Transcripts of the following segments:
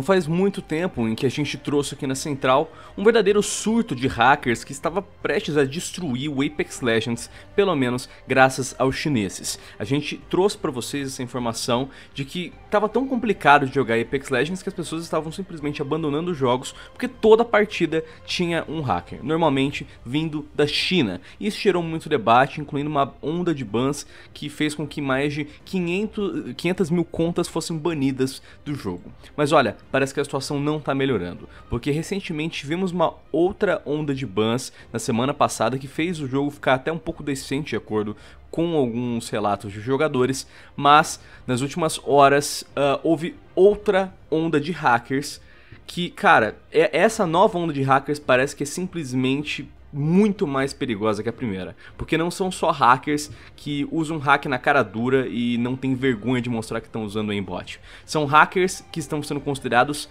Não faz muito tempo em que a gente trouxe aqui na Central um verdadeiro surto de hackers que estava prestes a destruir o Apex Legends, pelo menos graças aos chineses. A gente trouxe para vocês essa informação de que estava tão complicado de jogar Apex Legends que as pessoas estavam simplesmente abandonando os jogos porque toda partida tinha um hacker, normalmente vindo da China. Isso gerou muito debate, incluindo uma onda de bans que fez com que mais de 500, 500 mil contas fossem banidas do jogo. Mas olha, parece que a situação não está melhorando, porque recentemente tivemos uma outra onda de bans na semana passada que fez o jogo ficar até um pouco decente de acordo com alguns relatos de jogadores, mas nas últimas horas uh, houve outra onda de hackers que, cara, é, essa nova onda de hackers parece que é simplesmente muito mais perigosa que a primeira. Porque não são só hackers que usam hack na cara dura e não tem vergonha de mostrar que estão usando o embote, São hackers que estão sendo considerados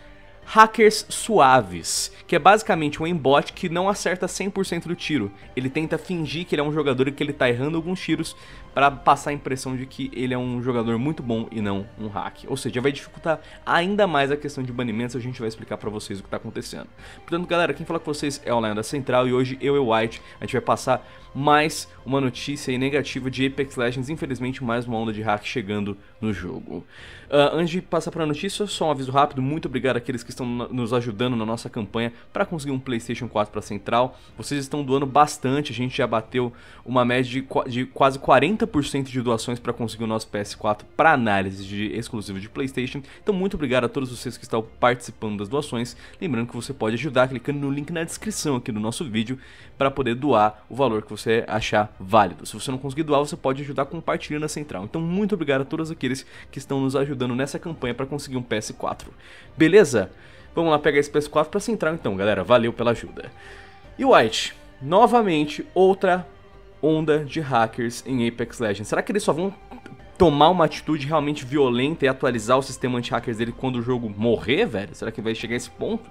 hackers suaves, que é basicamente um embot que não acerta 100% do tiro. Ele tenta fingir que ele é um jogador e que ele tá errando alguns tiros para passar a impressão de que ele é um jogador muito bom e não um hack. Ou seja, vai dificultar ainda mais a questão de banimentos, a gente vai explicar para vocês o que tá acontecendo. Portanto, galera, quem fala com vocês é o Lenda Central e hoje eu e o White, a gente vai passar mais uma notícia negativa de Apex Legends, infelizmente mais uma onda de hack chegando no jogo. Uh, antes de passar para a notícia, só um aviso rápido, muito obrigado àqueles que estão nos ajudando na nossa campanha para conseguir um PlayStation 4 para Central. Vocês estão doando bastante, a gente já bateu uma média de, de quase 40% de doações para conseguir o nosso PS4 para análise de exclusivo de PlayStation. Então muito obrigado a todos vocês que estão participando das doações. Lembrando que você pode ajudar clicando no link na descrição aqui do nosso vídeo para poder doar o valor que você você achar válido. Se você não conseguir doar, você pode ajudar compartilhando a central. Então, muito obrigado a todos aqueles que estão nos ajudando nessa campanha para conseguir um PS4. Beleza? Vamos lá pegar esse PS4 para central então, galera. Valeu pela ajuda. E White, novamente outra onda de hackers em Apex Legends. Será que eles só vão tomar uma atitude realmente violenta e atualizar o sistema anti-hackers dele quando o jogo morrer, velho? Será que vai chegar a esse ponto?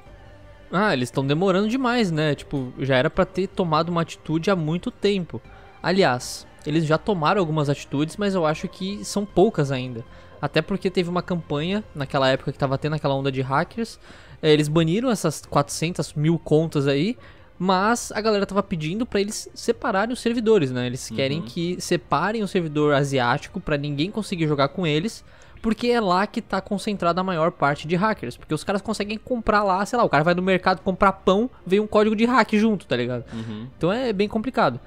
Ah, eles estão demorando demais, né? Tipo, já era para ter tomado uma atitude há muito tempo. Aliás, eles já tomaram algumas atitudes, mas eu acho que são poucas ainda. Até porque teve uma campanha naquela época que tava tendo aquela onda de hackers. Eh, eles baniram essas 400 mil contas aí, mas a galera tava pedindo para eles separarem os servidores, né? Eles uhum. querem que separem o servidor asiático para ninguém conseguir jogar com eles porque é lá que está concentrada a maior parte de hackers. Porque os caras conseguem comprar lá, sei lá, o cara vai no mercado comprar pão, vem um código de hack junto, tá ligado? Uhum. Então é bem complicado.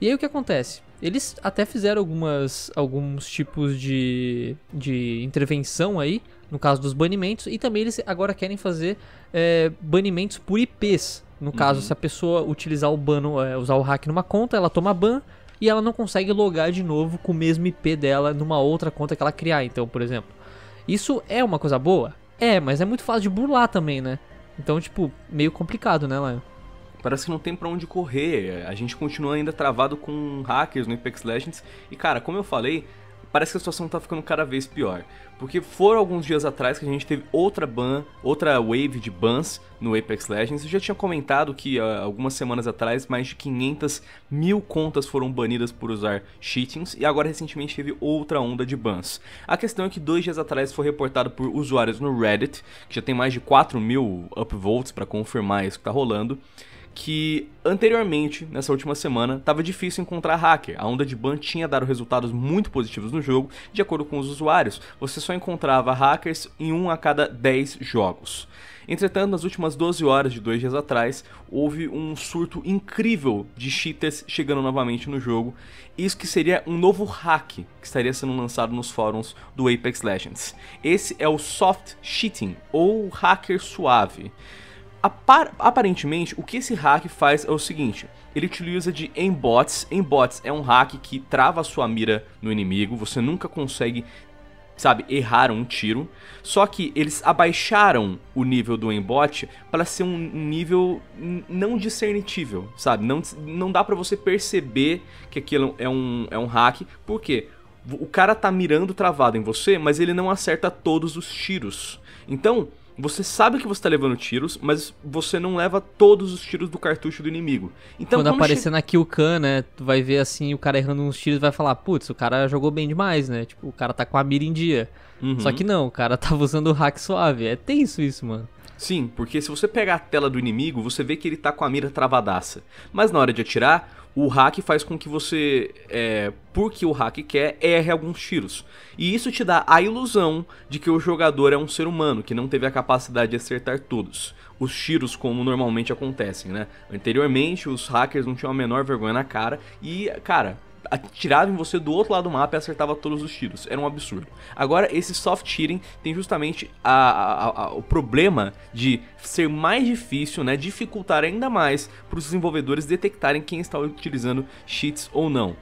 E aí o que acontece? Eles até fizeram algumas, alguns tipos de, de intervenção aí, no caso dos banimentos, e também eles agora querem fazer é, banimentos por IPs. No uhum. caso, se a pessoa utilizar o ban, é, usar o hack numa conta, ela toma ban, e ela não consegue logar de novo com o mesmo IP dela numa outra conta que ela criar, então, por exemplo. Isso é uma coisa boa? É, mas é muito fácil de burlar também, né? Então, tipo, meio complicado, né, Lion? Parece que não tem para onde correr. A gente continua ainda travado com hackers no Apex Legends. E, cara, como eu falei, parece que a situação tá ficando cada vez pior. Porque foram alguns dias atrás que a gente teve outra ban, outra wave de bans no Apex Legends. Eu já tinha comentado que uh, algumas semanas atrás mais de 500 mil contas foram banidas por usar cheatings e agora recentemente teve outra onda de bans. A questão é que dois dias atrás foi reportado por usuários no Reddit, que já tem mais de 4 mil upvotes para confirmar isso que tá rolando que anteriormente, nessa última semana, estava difícil encontrar hacker. A onda de ban tinha dado resultados muito positivos no jogo, de acordo com os usuários. Você só encontrava hackers em um a cada 10 jogos. Entretanto, nas últimas 12 horas de dois dias atrás, houve um surto incrível de cheaters chegando novamente no jogo. Isso que seria um novo hack que estaria sendo lançado nos fóruns do Apex Legends. Esse é o soft cheating, ou hacker suave. Apar aparentemente, o que esse hack faz é o seguinte: ele utiliza de embots. Embots é um hack que trava a sua mira no inimigo, você nunca consegue, sabe, errar um tiro. Só que eles abaixaram o nível do embot para ser um nível não discernitível, sabe? Não, não dá para você perceber que aquilo é um, é um hack. Por quê? O cara tá mirando travado em você, mas ele não acerta todos os tiros. Então, você sabe que você tá levando tiros, mas você não leva todos os tiros do cartucho do inimigo. Então, quando, aparecer na kill Khan, né, tu vai ver assim o cara errando uns tiros, vai falar, putz, o cara jogou bem demais, né? Tipo, o cara tá com a mira em dia. Uhum. Só que não, o cara tava usando o hack suave. É tenso isso, mano. Sim, porque se você pegar a tela do inimigo, você vê que ele tá com a mira travadaça. Mas na hora de atirar, o hack faz com que você, é, porque o hack quer, erre alguns tiros. E isso te dá a ilusão de que o jogador é um ser humano, que não teve a capacidade de acertar todos. Os tiros como normalmente acontecem, né? Anteriormente, os hackers não tinham a menor vergonha na cara e, cara, atirava em você do outro lado do mapa e acertava todos os tiros. Era um absurdo. Agora, esse soft cheating tem justamente a, a, a, o problema de ser mais difícil, né? Dificultar ainda mais para os desenvolvedores detectarem quem está utilizando cheats ou não.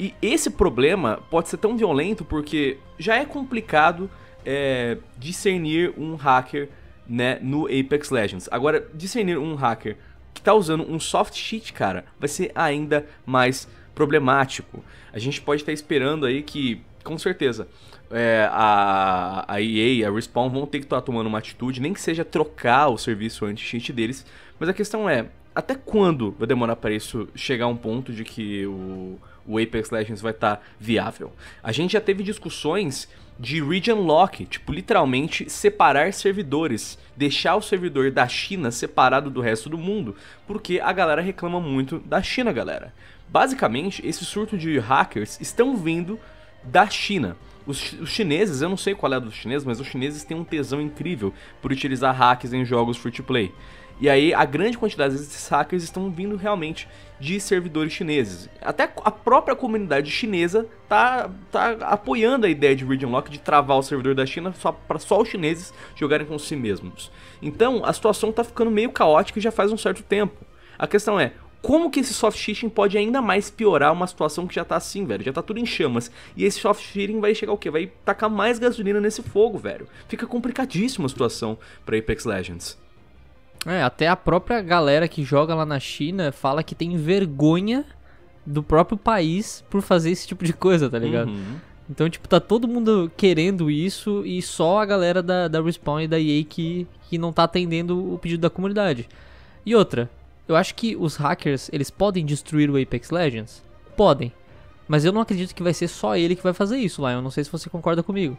E esse problema pode ser tão violento porque já é complicado é, discernir um hacker né, no Apex Legends. Agora, discernir um hacker que está usando um soft cheat, cara, vai ser ainda mais problemático. A gente pode estar esperando aí que, com certeza, é, a, a EA e a Respawn vão ter que estar tomando uma atitude, nem que seja trocar o serviço anti-cheat deles. Mas a questão é, até quando vai demorar para isso chegar a um ponto de que o, o Apex Legends vai estar viável? A gente já teve discussões de region lock, tipo literalmente separar servidores, deixar o servidor da China separado do resto do mundo, porque a galera reclama muito da China, galera. Basicamente, esse surto de hackers estão vindo da China. Os, os, chineses, eu não sei qual é a dos chineses, mas os chineses têm um tesão incrível por utilizar hacks em jogos free to play. E aí, a grande quantidade desses hackers estão vindo realmente de servidores chineses. Até a própria comunidade chinesa tá, tá apoiando a ideia de Region Lock de travar o servidor da China só para só os chineses jogarem com si mesmos. Então, a situação tá ficando meio caótica já faz um certo tempo. A questão é, como que esse soft cheating pode ainda mais piorar uma situação que já tá assim, velho? Já tá tudo em chamas. E esse soft cheating vai chegar o quê? Vai tacar mais gasolina nesse fogo, velho. Fica complicadíssima a situação para Apex Legends. É, até a própria galera que joga lá na China fala que tem vergonha do próprio país por fazer esse tipo de coisa, tá ligado? Uhum. Então, tipo, tá todo mundo querendo isso e só a galera da, da Respawn e da EA que, que não tá atendendo o pedido da comunidade. E outra, eu acho que os hackers, eles podem destruir o Apex Legends? Podem. Mas eu não acredito que vai ser só ele que vai fazer isso, lá. Eu não sei se você concorda comigo.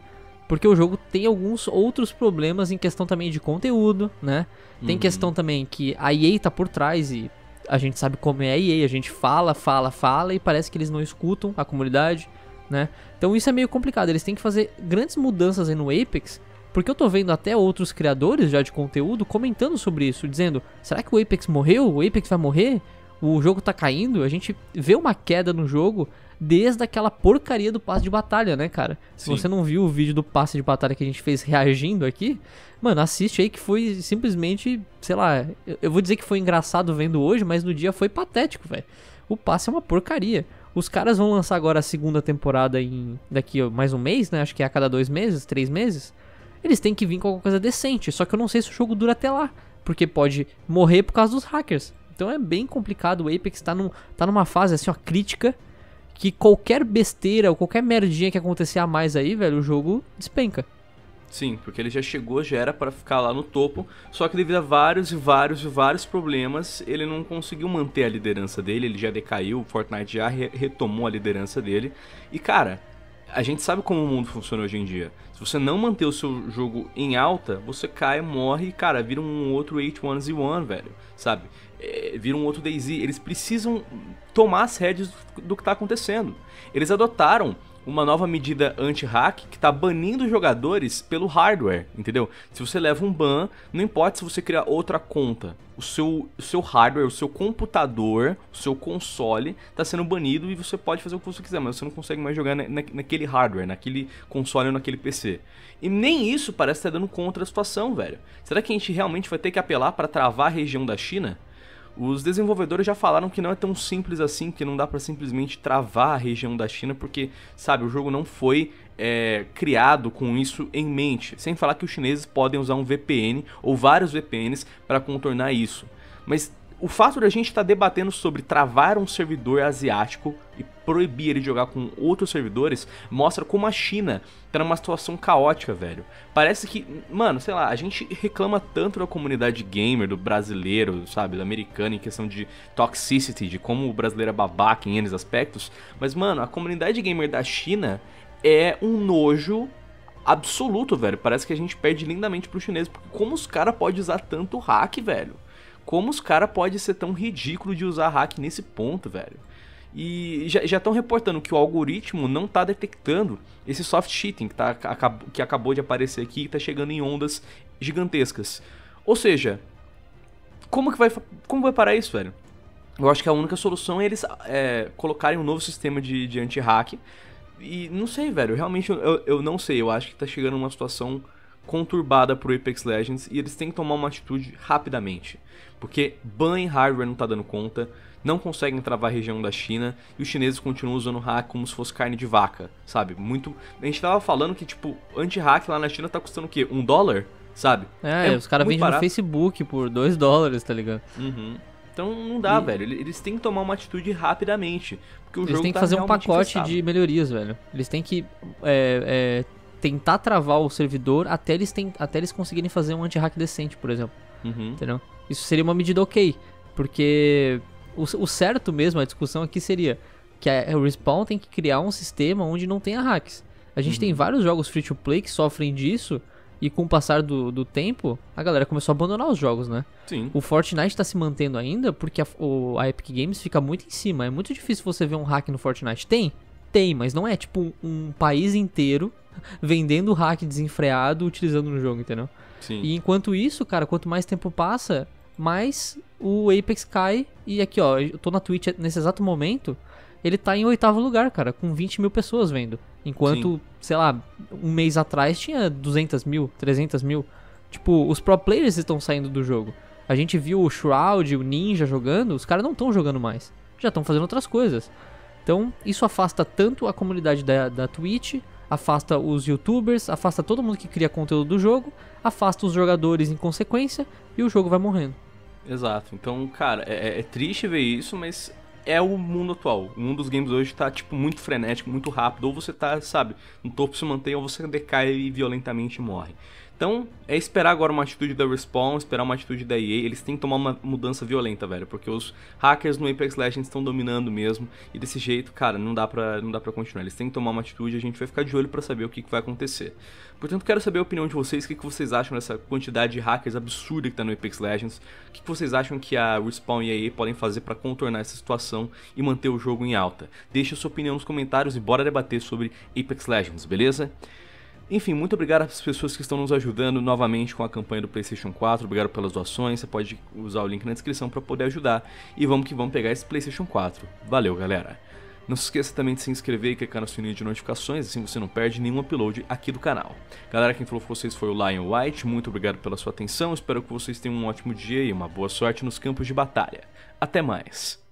Porque o jogo tem alguns outros problemas em questão também de conteúdo, né? Tem uhum. questão também que a EA tá por trás e a gente sabe como é a EA, a gente fala, fala, fala e parece que eles não escutam a comunidade, né? Então isso é meio complicado. Eles têm que fazer grandes mudanças aí no Apex porque eu tô vendo até outros criadores já de conteúdo comentando sobre isso, dizendo: será que o Apex morreu? O Apex vai morrer? O jogo tá caindo? A gente vê uma queda no jogo desde aquela porcaria do passe de batalha, né, cara? Se Sim. você não viu o vídeo do passe de batalha que a gente fez reagindo aqui, mano, assiste aí que foi simplesmente, sei lá, eu vou dizer que foi engraçado vendo hoje, mas no dia foi patético, velho. O passe é uma porcaria. Os caras vão lançar agora a segunda temporada em daqui mais um mês, né? Acho que é a cada dois meses, três meses eles têm que vir com alguma coisa decente. Só que eu não sei se o jogo dura até lá, porque pode morrer por causa dos hackers. Então é bem complicado. O Apex tá, num, tá numa fase assim, ó, crítica. Que qualquer besteira ou qualquer merdinha que acontecer a mais aí, velho, o jogo despenca. Sim, porque ele já chegou, já era para ficar lá no topo, só que devido a vários e vários e vários problemas, ele não conseguiu manter a liderança dele, ele já decaiu, o Fortnite já re retomou a liderança dele. E cara, a gente sabe como o mundo funciona hoje em dia. Se você não manter o seu jogo em alta, você cai, morre e, cara, vira um outro 81Z1, velho. Sabe? É, vira um outro DayZ. Eles precisam tomar as rédeas do que tá acontecendo. Eles adotaram uma nova medida anti-hack que está banindo jogadores pelo hardware, entendeu? Se você leva um ban, não importa se você criar outra conta, o seu, o seu hardware, o seu computador, o seu console está sendo banido e você pode fazer o que você quiser, mas você não consegue mais jogar na, na, naquele hardware, naquele console ou naquele PC. E nem isso parece estar tá dando contra a situação, velho. Será que a gente realmente vai ter que apelar para travar a região da China? Os desenvolvedores já falaram que não é tão simples assim, que não dá para simplesmente travar a região da China, porque, sabe, o jogo não foi é, criado com isso em mente. Sem falar que os chineses podem usar um VPN ou vários VPNs para contornar isso. Mas o fato da gente estar tá debatendo sobre travar um servidor asiático e proibir ele de jogar com outros servidores mostra como a China tá numa situação caótica, velho. Parece que, mano, sei lá, a gente reclama tanto da comunidade gamer, do brasileiro, sabe, do americano em questão de toxicity, de como o brasileiro é babaca em N aspectos, mas, mano, a comunidade gamer da China é um nojo absoluto, velho. Parece que a gente perde lindamente pro chinês, porque como os caras podem usar tanto hack, velho? Como os caras podem ser tão ridículo de usar hack nesse ponto, velho? E já estão reportando que o algoritmo não está detectando esse soft cheating que, tá, que acabou de aparecer aqui e está chegando em ondas gigantescas. Ou seja, como que vai, como vai parar isso, velho? Eu acho que a única solução é eles é, colocarem um novo sistema de, de anti-hack. E não sei, velho, realmente eu, eu não sei. Eu acho que está chegando uma situação conturbada pro Apex Legends e eles têm que tomar uma atitude rapidamente. Porque ban em hardware não tá dando conta, não conseguem travar a região da China e os chineses continuam usando hack como se fosse carne de vaca, sabe? Muito. A gente tava falando que, tipo, anti-hack lá na China tá custando o quê? Um dólar? Sabe? É, é os caras vendem no Facebook por dois dólares, tá ligado? Uhum. Então não dá, e... velho. Eles têm que tomar uma atitude rapidamente. Porque o Eles jogo têm que tá fazer um pacote de melhorias, velho. Eles têm que é, é tentar travar o servidor até eles, tem, até eles conseguirem fazer um anti-hack decente, por exemplo. Uhum. Entendeu? Isso seria uma medida ok, porque o, o certo mesmo, a discussão aqui seria que a, o Respawn tem que criar um sistema onde não tenha hacks. A gente uhum. tem vários jogos free-to-play que sofrem disso, e com o passar do, do, tempo, a galera começou a abandonar os jogos, né? Sim. O Fortnite tá se mantendo ainda porque a, o, a Epic Games fica muito em cima. É muito difícil você ver um hack no Fortnite. Tem, tem, mas não é tipo um, país inteiro vendendo hack desenfreado utilizando no jogo, entendeu? Sim. E enquanto isso, cara, quanto mais tempo passa, mais o Apex cai. E aqui, ó, eu tô na Twitch nesse exato momento, ele tá em oitavo lugar, cara, com 20 mil pessoas vendo. Enquanto, Sim. sei lá, um mês atrás tinha 200 mil, 300 mil. Tipo, os pro players estão saindo do jogo. A gente viu o Shroud, o Ninja jogando, os caras não estão jogando mais. Já estão fazendo outras coisas. Então, isso afasta tanto a comunidade da, da Twitch, afasta os youtubers, afasta todo mundo que cria conteúdo do jogo, afasta os jogadores em consequência e o jogo vai morrendo. Exato. Então, cara, é, é, é triste ver isso, mas é o mundo atual. O mundo dos games hoje tá, tipo, muito frenético, muito rápido. Ou você tá, sabe, no topo se mantém, ou você decai violentamente e morre. Então, é esperar agora uma atitude da Respawn, esperar uma atitude da EA. Eles têm que tomar uma mudança violenta, velho, porque os hackers no Apex Legends estão dominando mesmo. E desse jeito, cara, não dá pra, não dá pra continuar. Eles têm que tomar uma atitude e a gente vai ficar de olho para saber o que, que, vai acontecer. Portanto, quero saber a opinião de vocês, o que, que vocês acham dessa quantidade de hackers absurda que tá no Apex Legends. O que, que vocês acham que a Respawn e a EA podem fazer para contornar essa situação e manter o jogo em alta? Deixe a sua opinião nos comentários e bora debater sobre Apex Legends, beleza? Enfim, muito obrigado às pessoas que estão nos ajudando novamente com a campanha do PlayStation 4. Obrigado pelas doações. Você pode usar o link na descrição para poder ajudar. E vamos que vamos pegar esse PlayStation 4. Valeu, galera! Não se esqueça também de se inscrever e clicar no sininho de notificações, assim você não perde nenhum upload aqui do canal. Galera, quem falou com vocês foi o Lion White, muito obrigado pela sua atenção, espero que vocês tenham um ótimo dia e uma boa sorte nos campos de batalha. Até mais!